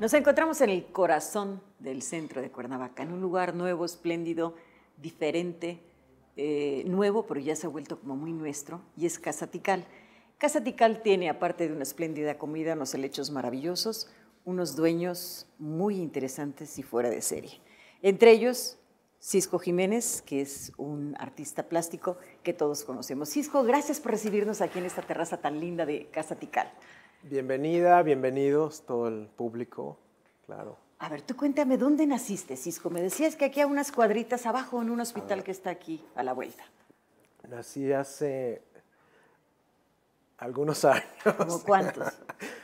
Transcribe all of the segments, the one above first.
Nos encontramos en el corazón del centro de Cuernavaca, en un lugar nuevo, espléndido, diferente, eh, nuevo, pero ya se ha vuelto como muy nuestro, y es Casa Tical. Casa Tical tiene, aparte de una espléndida comida, unos helechos maravillosos, unos dueños muy interesantes y fuera de serie. Entre ellos, Cisco Jiménez, que es un artista plástico que todos conocemos. Cisco, gracias por recibirnos aquí en esta terraza tan linda de Casa Tical. Bienvenida, bienvenidos todo el público, claro. A ver, tú cuéntame, ¿dónde naciste, Cisco? Me decías que aquí a unas cuadritas abajo, en un hospital ah. que está aquí a la vuelta. Nací hace algunos años. ¿Cómo cuántos?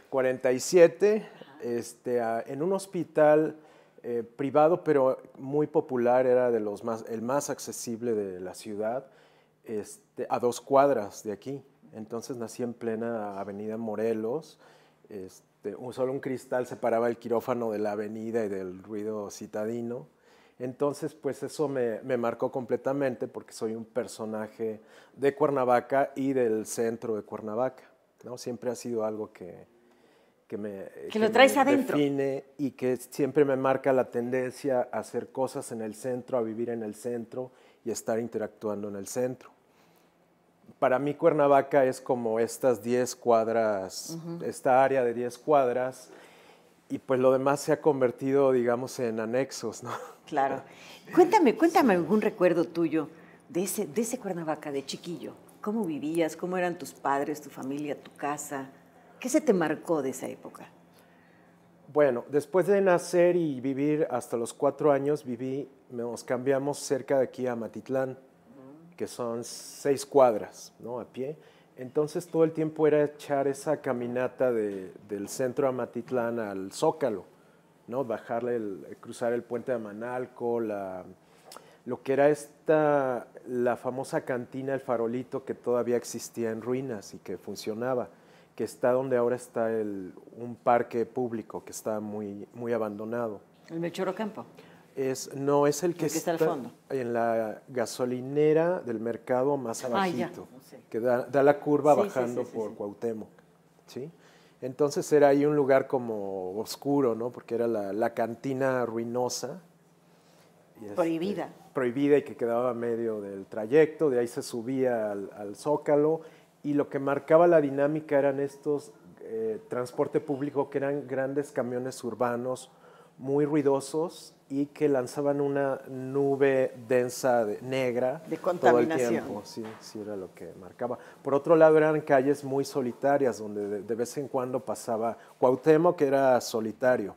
47, este, en un hospital eh, privado, pero muy popular, era de los más, el más accesible de la ciudad, este, a dos cuadras de aquí. Entonces nací en plena avenida Morelos. Este, un, solo un cristal separaba el quirófano de la avenida y del ruido citadino. Entonces, pues eso me, marcó completamente porque soy un personaje de Cuernavaca y del centro de Cuernavaca. ¿no? Siempre ha sido algo que, me, lo traes adentro. define y que siempre me marca la tendencia a hacer cosas en el centro, a vivir en el centro y estar interactuando en el centro para mí Cuernavaca es como estas 10 cuadras, esta área de 10 cuadras, y pues lo demás se ha convertido, digamos, en anexos, ¿no? Claro. Cuéntame, cuéntame algún recuerdo tuyo de ese, de ese Cuernavaca de chiquillo. ¿Cómo vivías? ¿Cómo eran tus padres, tu familia, tu casa? ¿Qué se te marcó de esa época? Bueno, después de nacer y vivir hasta los cuatro años, viví, nos cambiamos cerca de aquí a Matitlán que son seis cuadras ¿no? a pie. Entonces todo el tiempo era echar esa caminata del centro a Matitlán al Zócalo, ¿no? bajarle, el, cruzar el puente de Manalco, la, lo que era esta, la famosa cantina El Farolito que todavía existía en ruinas y que funcionaba, que está donde ahora está el, un parque público que está muy, muy abandonado. El Mechoro Campo no, es el que, está, en la gasolinera del mercado más ah, abajito, que da, la curva bajando por Cuauhtémoc, ¿sí? Entonces era ahí un lugar como oscuro, ¿no? Porque era la, cantina ruinosa. Este, prohibida. prohibida y que quedaba medio del trayecto, de ahí se subía al, zócalo y lo que marcaba la dinámica eran estos eh, transporte público que eran grandes camiones urbanos muy ruidosos y que lanzaban una nube densa negra de contaminación. todo el tiempo. Sí, sí era lo que marcaba. Por otro lado eran calles muy solitarias donde de, vez en cuando pasaba Cuauhtémoc que era solitario.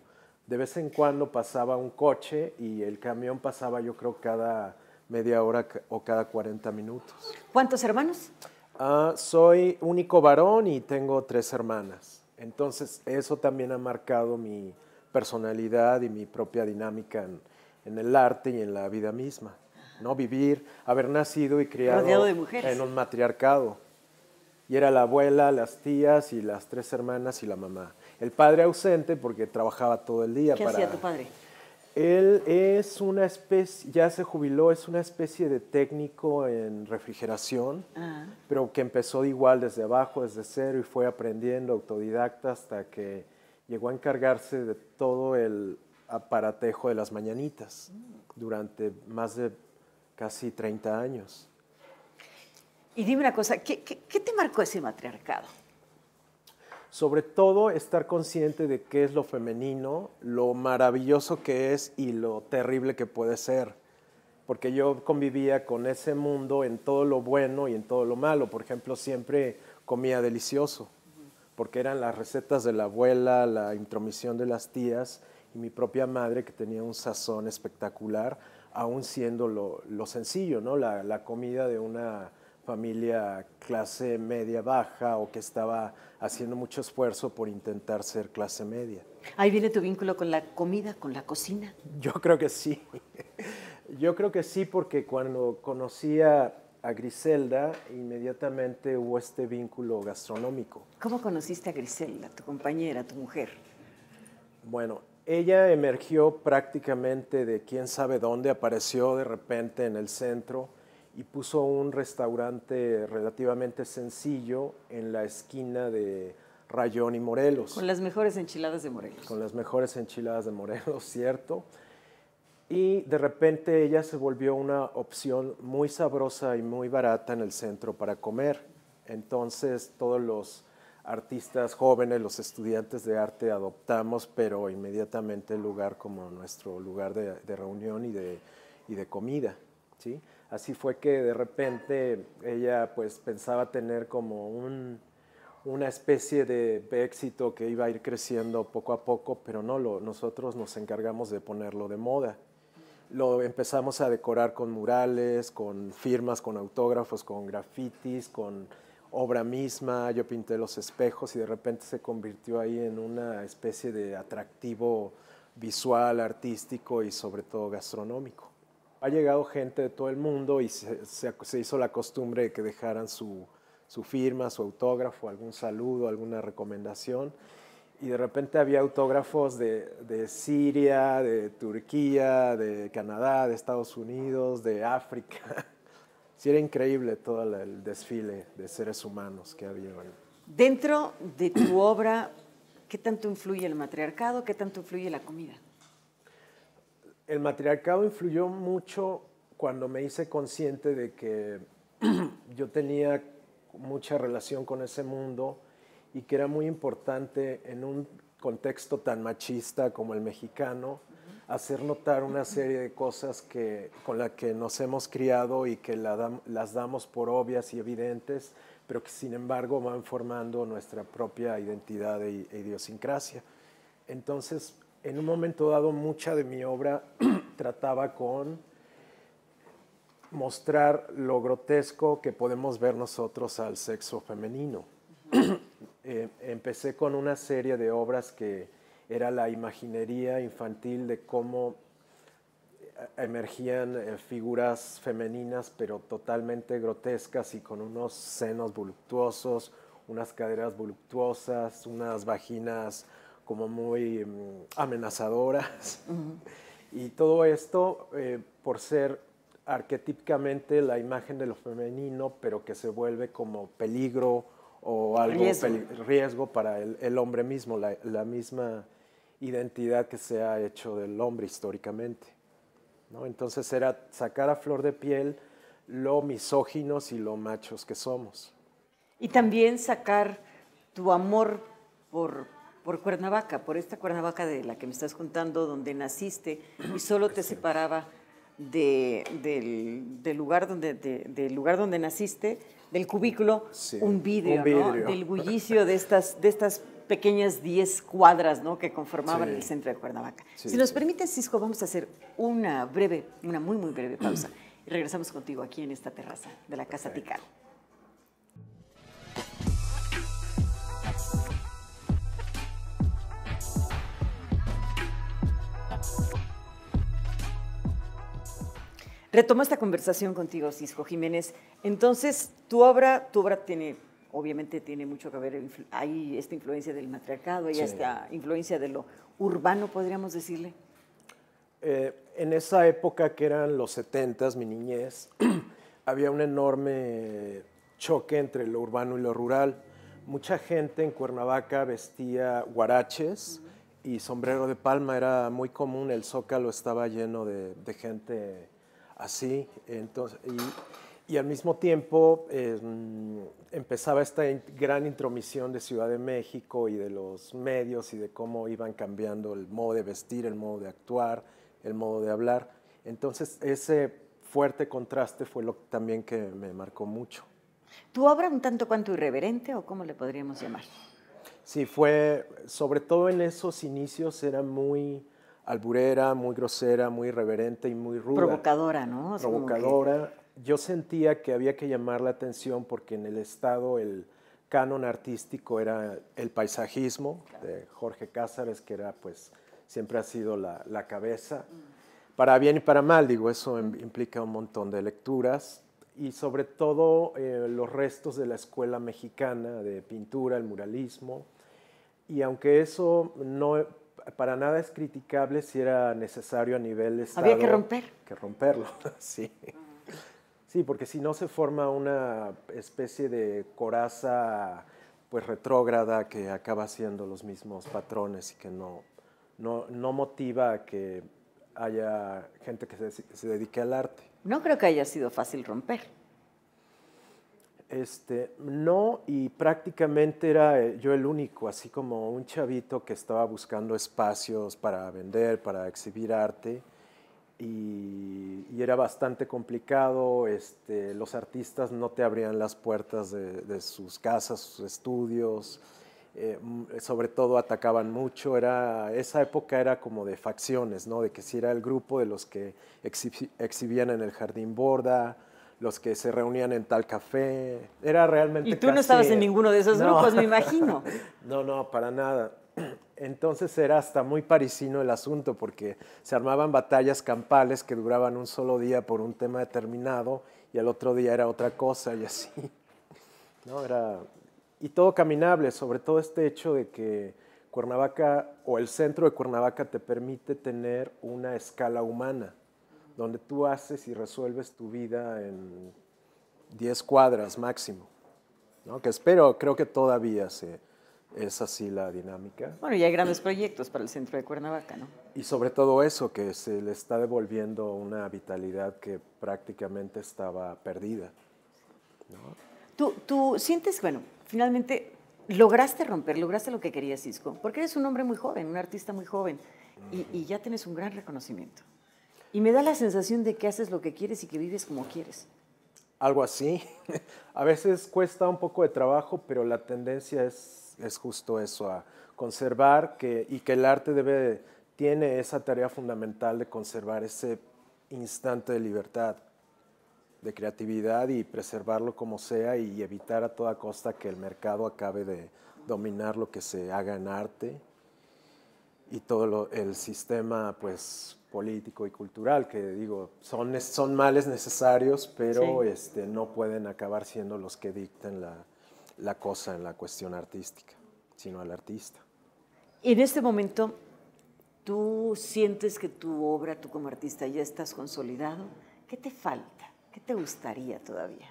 De vez en cuando pasaba un coche y el camión pasaba yo creo cada media hora o cada 40 minutos. ¿Cuántos hermanos? Ah, soy único varón y tengo tres hermanas. Entonces eso también ha marcado mi, personalidad y mi propia dinámica en, el arte y en la vida misma. ¿no? Vivir, haber nacido y criado en un matriarcado. Y era la abuela, las tías y las tres hermanas y la mamá. El padre ausente porque trabajaba todo el día. ¿Qué hacía tu padre? Él es una especie, ya se jubiló, es una especie de técnico en refrigeración, ah. pero que empezó igual desde abajo, desde cero y fue aprendiendo autodidacta hasta que llegó a encargarse de todo el aparatejo de las mañanitas durante más de casi 30 años. Y dime una cosa, ¿qué, te marcó ese matriarcado? Sobre todo estar consciente de qué es lo femenino, lo maravilloso que es y lo terrible que puede ser. Porque yo convivía con ese mundo en todo lo bueno y en todo lo malo. Por ejemplo, siempre comía delicioso porque eran las recetas de la abuela, la intromisión de las tías y mi propia madre que tenía un sazón espectacular, aún siendo lo, lo sencillo, ¿no? La, la, comida de una familia clase media baja o que estaba haciendo mucho esfuerzo por intentar ser clase media. Ahí viene tu vínculo con la comida, con la cocina. Yo creo que sí. Yo creo que sí porque cuando conocía a Griselda, inmediatamente hubo este vínculo gastronómico. ¿Cómo conociste a Griselda, tu compañera, tu mujer? Bueno, ella emergió prácticamente de quién sabe dónde, apareció de repente en el centro y puso un restaurante relativamente sencillo en la esquina de Rayón y Morelos. Con las mejores enchiladas de Morelos. Con las mejores enchiladas de Morelos, cierto. Y de repente ella se volvió una opción muy sabrosa y muy barata en el centro para comer. Entonces todos los artistas jóvenes, los estudiantes de arte adoptamos, pero inmediatamente el lugar como nuestro lugar de, reunión y de, y de comida. ¿sí? Así fue que de repente ella pues pensaba tener como un, una especie de éxito que iba a ir creciendo poco a poco, pero no, lo, nosotros nos encargamos de ponerlo de moda lo empezamos a decorar con murales, con firmas, con autógrafos, con grafitis, con obra misma, yo pinté los espejos y de repente se convirtió ahí en una especie de atractivo visual, artístico y sobre todo gastronómico. Ha llegado gente de todo el mundo y se, hizo la costumbre de que dejaran su, su firma, su autógrafo, algún saludo, alguna recomendación y de repente había autógrafos de, de, Siria, de Turquía, de Canadá, de Estados Unidos, de África. Sí, era increíble todo el desfile de seres humanos que había. Dentro de tu obra, ¿qué tanto influye el matriarcado? ¿Qué tanto influye la comida? El matriarcado influyó mucho cuando me hice consciente de que yo tenía mucha relación con ese mundo y que era muy importante en un contexto tan machista como el mexicano, hacer notar una serie de cosas que, con las que nos hemos criado y que las damos por obvias y evidentes, pero que sin embargo van formando nuestra propia identidad e, e idiosincrasia. Entonces, en un momento dado, mucha de mi obra trataba con mostrar lo grotesco que podemos ver nosotros al sexo femenino. Eh, empecé con una serie de obras que era la imaginería infantil de cómo eh, emergían eh, figuras femeninas pero totalmente grotescas y con unos senos voluptuosos, unas caderas voluptuosas, unas vaginas como muy mm, amenazadoras. Y todo esto por ser arquetípicamente la imagen de lo femenino, pero que se vuelve como peligro, o algo riesgo, para el, hombre mismo, la, misma identidad que se ha hecho del hombre históricamente. ¿no? Entonces era sacar a flor de piel lo misóginos y lo machos que somos. Y también sacar tu amor por, por Cuernavaca, por esta Cuernavaca de la que me estás contando, donde naciste y solo te separaba del, lugar donde, del lugar donde naciste, del cubículo, un vidrio, del bullicio de estas, de estas pequeñas 10 cuadras ¿no? que conformaban el centro de Cuernavaca. si nos permite, Cisco, vamos a hacer una breve, una muy, muy breve pausa. y regresamos contigo aquí en esta terraza de la Casa Perfecto. Retomo esta conversación contigo, Cisco Jiménez. Entonces, tu obra, tu obra tiene, obviamente tiene mucho que ver, hay esta influencia del matriarcado, hay esta influencia de lo urbano, podríamos decirle. Eh, en esa época que eran los setentas, mi niñez, había un enorme choque entre lo urbano y lo rural. Mucha gente en Cuernavaca vestía guaraches y sombrero de palma, era muy común, el zócalo estaba lleno de gente así. Entonces, y, al mismo tiempo em, empezaba esta gran intromisión de Ciudad de México y de los medios y de cómo iban cambiando el modo de vestir, el modo de actuar, el modo de hablar. Entonces ese fuerte contraste fue lo también que me marcó mucho. ¿Tu obra un tanto cuanto irreverente o cómo le podríamos llamar? Sí, fue, sobre todo en esos inicios era muy alburera, muy grosera, muy irreverente y muy ruda. Provocadora, ¿no? Provocadora. Yo sentía que había que llamar la atención porque en el Estado el canon artístico era el paisajismo de Jorge Cázares, que era pues siempre ha sido la, cabeza. Mm. Para bien y para mal, digo, eso implica un montón de lecturas y sobre todo eh, los restos de la escuela mexicana de pintura, el muralismo. Y aunque eso no para nada es criticable si era necesario a nivel Estado. Había que romper. Que romperlo, sí. Sí, porque si no se forma una especie de coraza pues retrógrada que acaba siendo los mismos patrones y que no, no, motiva a que haya gente que se dedique al arte. No creo que haya sido fácil romper. Este, no, y prácticamente era eh, yo el único, así como un chavito que estaba buscando espacios para vender, para exhibir arte, y, era bastante complicado, este, los artistas no te abrían las puertas de, sus casas, sus estudios, eh, mm, sobre todo atacaban mucho, era, esa época era como de facciones, ¿no? de que si era el grupo de los que exhibían en el Jardín Borda, los que se reunían en tal café. Era realmente... Y tú no estabas en ninguno de esos grupos, me imagino. no, no, para nada. Entonces era hasta muy parisino el asunto porque se armaban batallas campales que duraban un solo día por un tema determinado y al otro día era otra cosa y así. No, era... Y todo caminable, sobre todo este hecho de que Cuernavaca o el centro de Cuernavaca te permite tener una escala humana donde tú haces y resuelves tu vida en 10 cuadras máximo. Que espero, creo que todavía es así la dinámica. Bueno, y hay grandes proyectos para el centro de Cuernavaca, ¿no? Y sobre todo eso, que se le está devolviendo una vitalidad que prácticamente estaba perdida. ¿Tú, tú sientes, bueno, finalmente lograste romper, lograste lo que querías, Cisco, porque eres un hombre muy joven, un artista muy joven, y ya tienes un gran reconocimiento. Y me da la sensación de que haces lo que quieres y que vives como quieres. Algo así. A veces cuesta un poco de trabajo, pero la tendencia es, es justo eso, a conservar y que el arte debe, tiene esa tarea fundamental de conservar ese instante de libertad, de creatividad y preservarlo como sea y evitar a toda costa que el mercado acabe de dominar lo que se haga en arte y todo el sistema pues, político y cultural, que digo, son, son males necesarios, pero este, no pueden acabar siendo los que dicten la, la cosa en la cuestión artística, sino al artista. En este momento, ¿tú sientes que tu obra, tú como artista, ya estás consolidado? ¿Qué te falta? ¿Qué te gustaría todavía?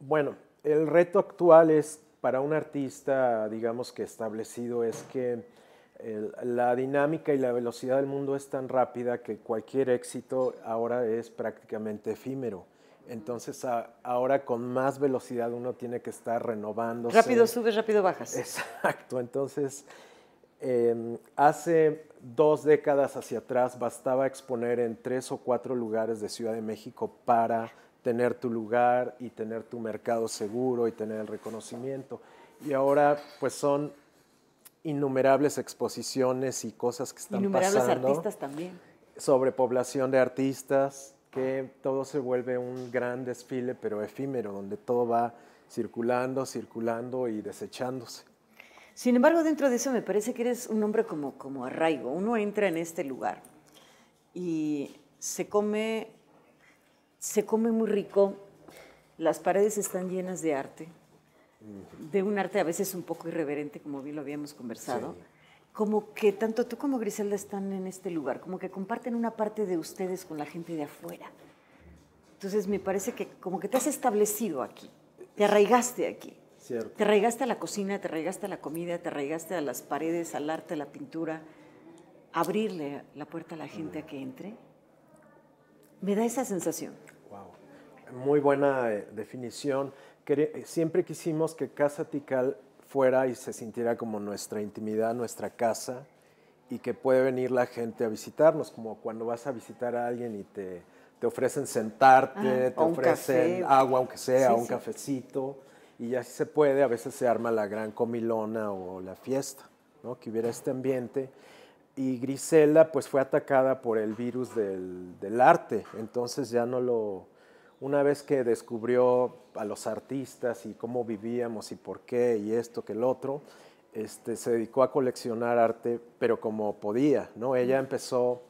Bueno, el reto actual es para un artista, digamos que establecido, es que la dinámica y la velocidad del mundo es tan rápida que cualquier éxito ahora es prácticamente efímero. Entonces ahora con más velocidad uno tiene que estar renovándose. Rápido subes, rápido bajas. Exacto, entonces em, hace dos décadas hacia atrás bastaba exponer en tres o cuatro lugares de Ciudad de México para tener tu lugar y tener tu mercado seguro y tener el reconocimiento. Y ahora pues son innumerables exposiciones y cosas que están pasando. Innumerables artistas también. Sobre población de artistas, que todo se vuelve un gran desfile, pero efímero, donde todo va circulando, circulando y desechándose. Sin embargo, dentro de eso me parece que eres un hombre como, como arraigo. Uno entra en este lugar y se come, se come muy rico, las paredes están llenas de arte, de un arte a veces un poco irreverente, como bien lo habíamos conversado. Como que tanto tú como Griselda están en este lugar, como que comparten una parte de ustedes con la gente de afuera. Entonces me parece que como que te has establecido aquí, te arraigaste aquí. Te arraigaste a la cocina, te arraigaste a la comida, te arraigaste a las paredes, al arte, a la pintura. Abrirle la puerta a la gente a que entre, me da esa sensación. Wow. Muy buena eh, definición siempre quisimos que Casa Tikal fuera y se sintiera como nuestra intimidad, nuestra casa, y que puede venir la gente a visitarnos, como cuando vas a visitar a alguien y te, ofrecen sentarte, te ofrecen agua, aunque sea, un cafecito, y ya se puede, a veces se arma la gran comilona o la fiesta, ¿no? que hubiera este ambiente. Y Grisela pues fue atacada por el virus del arte, entonces ya no lo una vez que descubrió a los artistas y cómo vivíamos y por qué y esto que el otro, este, se dedicó a coleccionar arte, pero como podía, ¿no? Ella empezó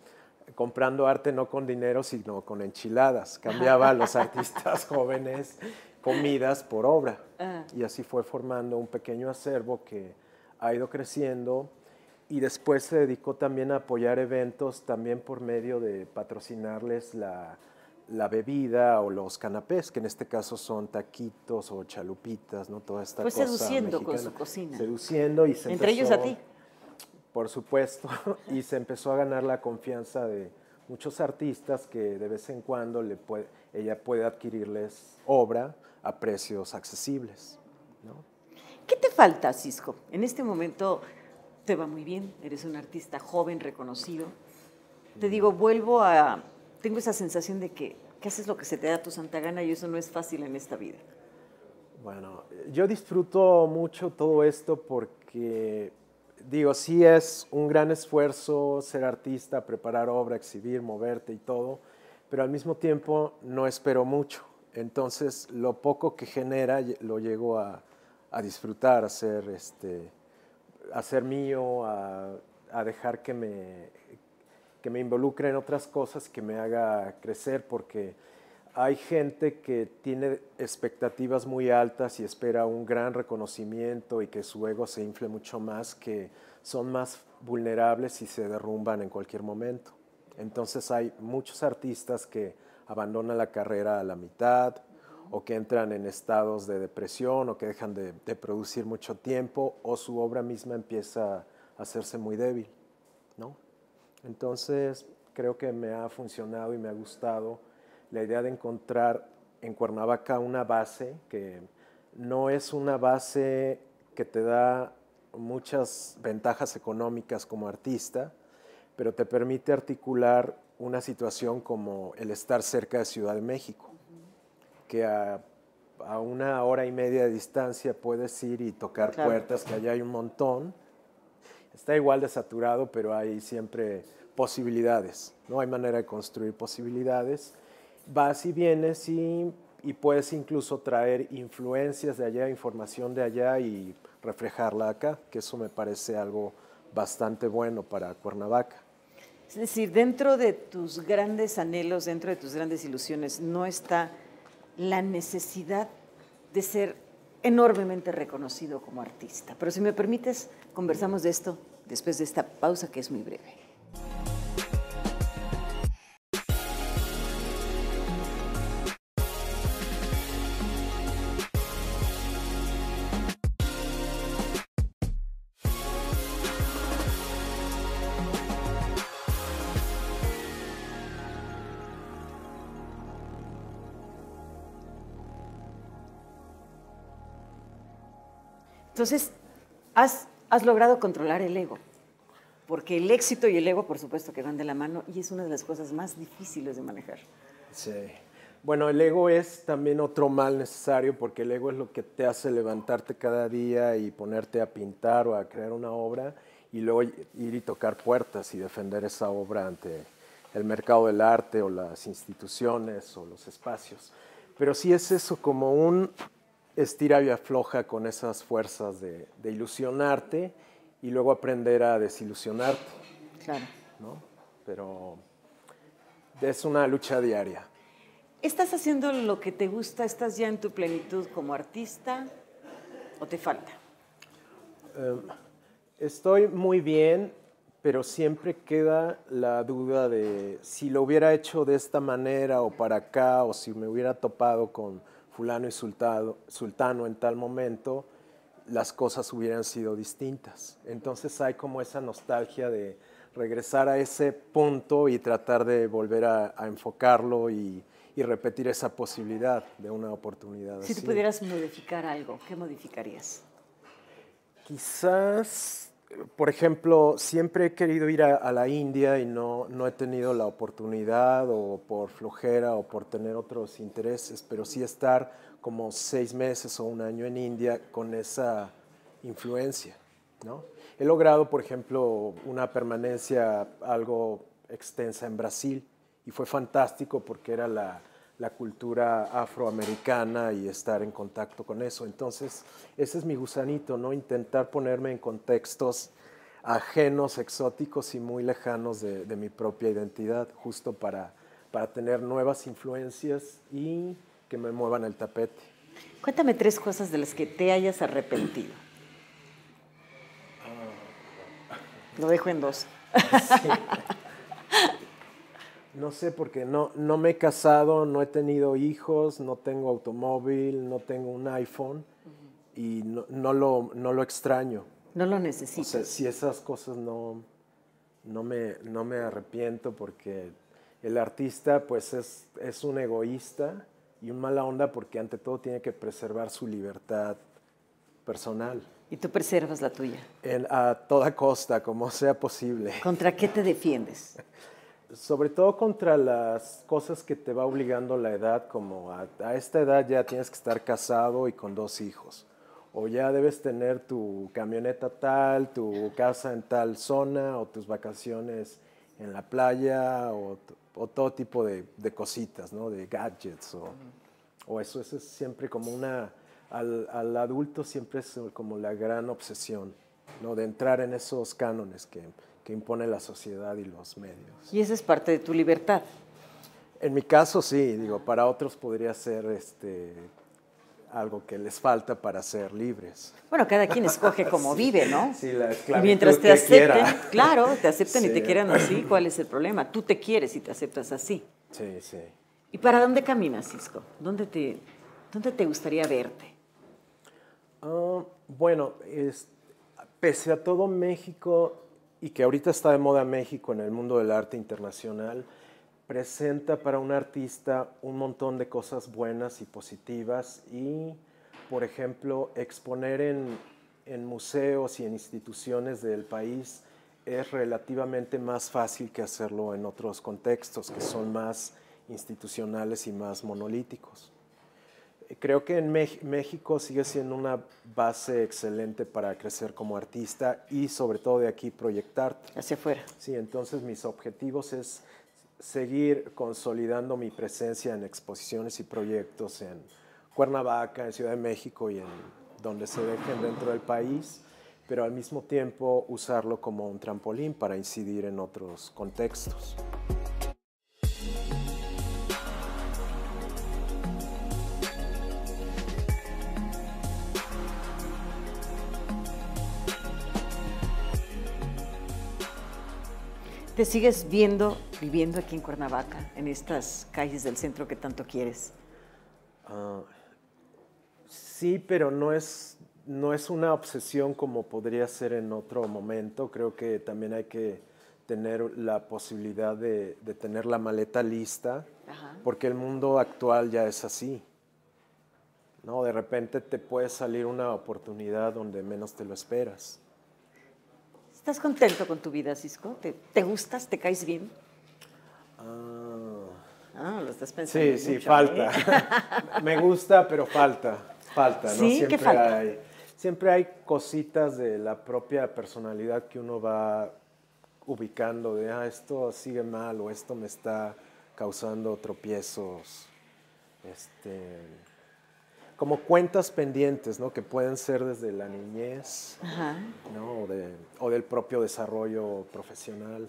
comprando arte no con dinero, sino con enchiladas. Cambiaba a los artistas jóvenes comidas por obra. Ah. Y así fue formando un pequeño acervo que ha ido creciendo y después se dedicó también a apoyar eventos, también por medio de patrocinarles la, la bebida o los canapés, que en este caso son taquitos o chalupitas, ¿no? Toda esta pues seduciendo con su cocina. Seduciendo y se Entre ellos a ti. Por supuesto, y se empezó a ganar la confianza de muchos artistas que de vez en cuando le ella puede adquirirles obra a precios accesibles, ¿no? ¿Qué te falta, Cisco? En este momento te va muy bien, eres un artista joven, reconocido. Te mm. digo, vuelvo a tengo esa sensación de que, haces lo que se te da a tu santa gana y eso no es fácil en esta vida. Bueno, yo disfruto mucho todo esto porque, digo, sí es un gran esfuerzo ser artista, preparar obra, exhibir, moverte y todo, pero al mismo tiempo no espero mucho. Entonces, lo poco que genera lo llego a, disfrutar, a ser, este, a ser mío, a dejar que me, que me involucre en otras cosas, que me haga crecer, porque hay gente que tiene expectativas muy altas y espera un gran reconocimiento y que su ego se infle mucho más, que son más vulnerables y se derrumban en cualquier momento. Entonces hay muchos artistas que abandonan la carrera a la mitad o que entran en estados de depresión o que dejan de, de producir mucho tiempo o su obra misma empieza a hacerse muy débil, ¿no? Entonces, creo que me ha funcionado y me ha gustado la idea de encontrar en Cuernavaca una base que no es una base que te da muchas ventajas económicas como artista, pero te permite articular una situación como el estar cerca de Ciudad de México, que a, una hora y media de distancia puedes ir y tocar puertas, que allá hay un montón, está igual de saturado, pero hay siempre posibilidades, ¿no? Hay manera de construir posibilidades. Vas y vienes y, y puedes incluso traer influencias de allá, información de allá y reflejarla acá, que eso me parece algo bastante bueno para Cuernavaca. Es decir, dentro de tus grandes anhelos, dentro de tus grandes ilusiones, no está la necesidad de ser enormemente reconocido como artista. Pero si me permites, conversamos de esto después de esta pausa que es muy breve. Entonces, has, has logrado controlar el ego, porque el éxito y el ego, por supuesto, que van de la mano y es una de las cosas más difíciles de manejar. Sí. Bueno, el ego es también otro mal necesario porque el ego es lo que te hace levantarte cada día y ponerte a pintar o a crear una obra y luego ir y tocar puertas y defender esa obra ante el mercado del arte o las instituciones o los espacios. Pero sí es eso, como un estira y afloja con esas fuerzas de, ilusionarte y luego aprender a desilusionarte. Claro. ¿no? Pero es una lucha diaria. ¿Estás haciendo lo que te gusta? ¿Estás ya en tu plenitud como artista o te falta? Em, estoy muy bien, pero siempre queda la duda de si lo hubiera hecho de esta manera o para acá o si me hubiera topado con fulano y sultano en tal momento, las cosas hubieran sido distintas. Entonces hay como esa nostalgia de regresar a ese punto y tratar de volver a, enfocarlo y, repetir esa posibilidad de una oportunidad. Si tú pudieras modificar algo, ¿qué modificarías? Quizás por ejemplo, siempre he querido ir a, la India y no, no, he tenido la oportunidad o por flojera o por tener otros intereses, pero sí estar como seis meses o un año en India con esa influencia. ¿no? He logrado, por ejemplo, una permanencia algo extensa en Brasil y fue fantástico porque era la la cultura afroamericana y estar en contacto con eso. Entonces, ese es mi gusanito, ¿no? Intentar ponerme en contextos ajenos, exóticos y muy lejanos de, mi propia identidad, justo para, para tener nuevas influencias y que me muevan el tapete. Cuéntame tres cosas de las que te hayas arrepentido. Ah. Lo dejo en dos. No sé, porque no, no me he casado, no he tenido hijos, no tengo automóvil, no tengo un iPhone y no, no, lo, extraño. No lo necesito. si esas cosas no, no, me, no me arrepiento porque el artista pues es, es un egoísta y un mala onda porque ante todo tiene que preservar su libertad personal. ¿Y tú preservas la tuya? a toda costa, como sea posible. ¿Contra qué te defiendes? sobre todo contra las cosas que te va obligando la edad, como a, esta edad ya tienes que estar casado y con dos hijos, o ya debes tener tu camioneta tal, tu casa en tal zona, o tus vacaciones en la playa, o, o todo tipo de, cositas, ¿no? De gadgets, o, eso, es siempre como una, al, al, adulto siempre es como la gran obsesión, ¿no? De entrar en esos cánones que que impone la sociedad y los medios. Y esa es parte de tu libertad. En mi caso sí, digo, para otros podría ser este, algo que les falta para ser libres. Bueno, cada quien escoge cómo vive, ¿no? Sí, la y mientras te acepten, claro, te aceptan y te quieran así, ¿cuál es el problema? Tú te quieres y te aceptas así. Sí, sí. ¿Y para dónde caminas, Cisco? ¿Dónde te, dónde te gustaría verte? Ah, bueno, es, pese a todo México, y que ahorita está de moda México en el mundo del arte internacional, presenta para un artista un montón de cosas buenas y positivas y, por ejemplo, exponer en, en museos y en instituciones del país es relativamente más fácil que hacerlo en otros contextos que son más institucionales y más monolíticos creo que en México sigue siendo una base excelente para crecer como artista y sobre todo de aquí proyectarte. Hacia afuera. Sí, entonces mis objetivos es seguir consolidando mi presencia en exposiciones y proyectos en Cuernavaca, en Ciudad de México y en donde se dejen dentro del país, pero al mismo tiempo usarlo como un trampolín para incidir en otros contextos. ¿Te sigues viendo viviendo aquí en Cuernavaca, en estas calles del centro que tanto quieres? Ah, sí, pero no es, no es una obsesión como podría ser en otro momento. Creo que también hay que tener la posibilidad de, tener la maleta lista, porque el mundo actual ya es así. ¿no? De repente te puede salir una oportunidad donde menos te lo esperas. ¿Estás contento con tu vida, Cisco? ¿Te, gustas? ¿Te caes bien? Ah. ah, lo estás pensando. Sí, sí, falta. ¿eh? Me gusta, pero falta. Falta, ¿no? ¿Sí? Siempre falta? Hay, siempre hay cositas de la propia personalidad que uno va ubicando, de ah, esto sigue mal o esto me está causando tropiezos. Este como cuentas pendientes, ¿no? Que pueden ser desde la niñez, ¿no? O, del propio desarrollo profesional.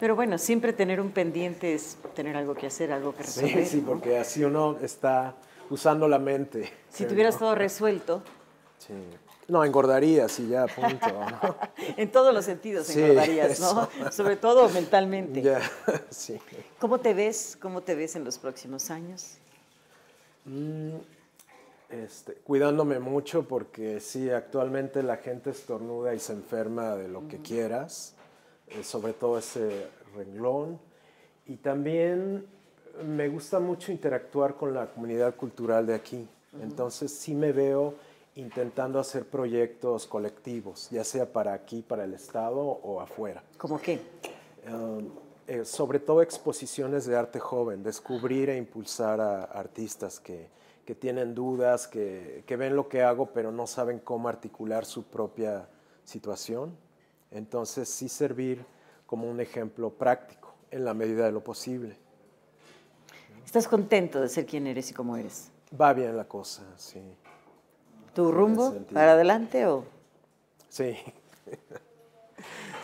Pero bueno, siempre tener un pendiente es tener algo que hacer, algo que resolver. Sí, sí, porque así uno está usando la mente. Si tuvieras todo resuelto. Sí. No, engordaría, y ya, punto. en todos los sentidos engordarías, ¿no? Sobre todo mentalmente. Ya, sí. ¿Cómo te ves? ¿Cómo te ves en los próximos años? Mm, este, cuidándome mucho porque sí, actualmente la gente estornuda y se enferma de lo que quieras, eh, sobre todo ese renglón. Y también me gusta mucho interactuar con la comunidad cultural de aquí. Entonces sí me veo intentando hacer proyectos colectivos, ya sea para aquí, para el Estado o afuera. ¿Como qué? Um, eh, sobre todo exposiciones de arte joven, descubrir e impulsar a artistas que que tienen dudas, que, que, ven lo que hago, pero no saben cómo articular su propia situación. Entonces, sí servir como un ejemplo práctico en la medida de lo posible. ¿Estás contento de ser quien eres y cómo eres? Va bien la cosa, sí. ¿Tu rumbo para adelante o...? Sí.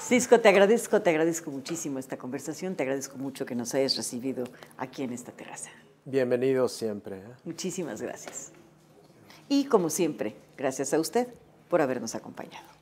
Cisco, te agradezco, te agradezco muchísimo esta conversación, te agradezco mucho que nos hayas recibido aquí en esta terraza. Bienvenido siempre. ¿eh? Muchísimas gracias. Y como siempre, gracias a usted por habernos acompañado.